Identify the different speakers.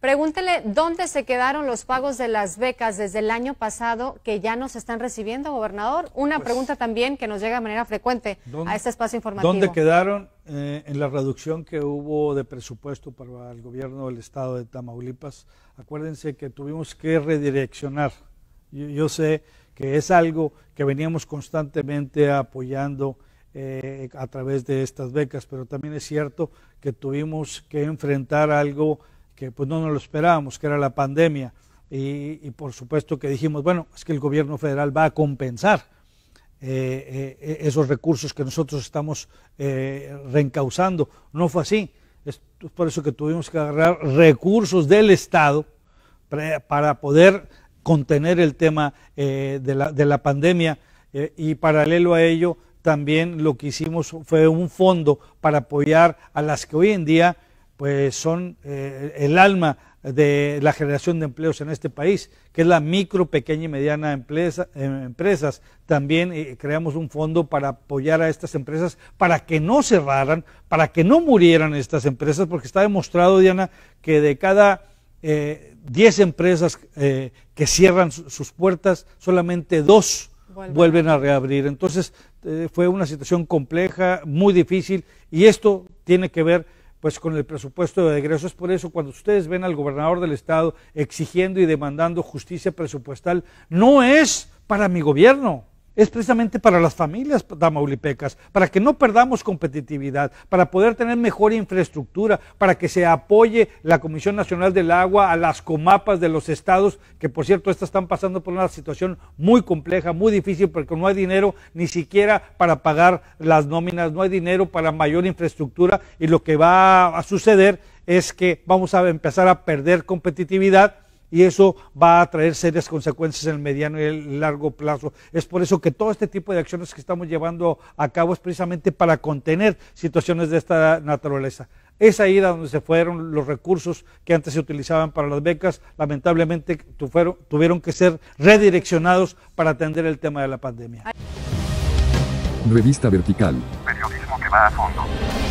Speaker 1: Pregúntele dónde se quedaron los pagos de las becas desde el año pasado que ya no se están recibiendo, gobernador. Una pues, pregunta también que nos llega de manera frecuente a este espacio informativo. ¿Dónde quedaron eh, en la reducción que hubo de presupuesto para el gobierno del estado de Tamaulipas? Acuérdense que tuvimos que redireccionar. Yo, yo sé que es algo que veníamos constantemente apoyando eh, a través de estas becas, pero también es cierto que tuvimos que enfrentar algo que pues no nos lo esperábamos, que era la pandemia. Y, por supuesto que dijimos, bueno, es que el gobierno federal va a compensar eh, eh, e-, esos recursos que nosotros estamos eh, reencauzando. No fue así. Es por eso que tuvimos que agarrar recursos del Estado para poder contener el tema eh, de, la, pandemia. y paralelo a ello, también lo que hicimos fue un fondo para apoyar a las que hoy en día pues son eh, el alma de la generación de empleos en este país, que es la micro, pequeña y mediana empresa, em, empresas. También eh, creamos un fondo para apoyar a estas empresas para que no cerraran, para que no murieran estas empresas, porque está demostrado, Diana, que de cada 10 eh, empresas que cierran sus puertas, solamente dos vuelven a reabrir. Entonces, fue una situación compleja, muy difícil, y esto tiene que ver pues con el presupuesto de egresos. Por eso cuando ustedes ven al gobernador del estado exigiendo y demandando justicia presupuestal, no es para mi gobierno, es precisamente para las familias damaulipecas, para que no perdamos competitividad, para poder tener mejor infraestructura, para que se apoye la Comisión Nacional del Agua a las comapas de los estados, que por cierto estas están pasando por una situación muy compleja, muy difícil, porque no hay dinero ni siquiera para pagar las nóminas, no hay dinero para mayor infraestructura y lo que va a suceder es que vamos a empezar a perder competitividad y eso va a traer serias consecuencias en el mediano y el largo plazo. Es por eso que todo este tipo de acciones que estamos llevando a cabo es precisamente para contener situaciones de esta naturaleza. Es ahí donde se fueron los recursos que antes se utilizaban para las becas, lamentablemente tuvieron que ser redireccionados para atender el tema de la pandemia. Revista Vertical. Periodismo que va a fondo.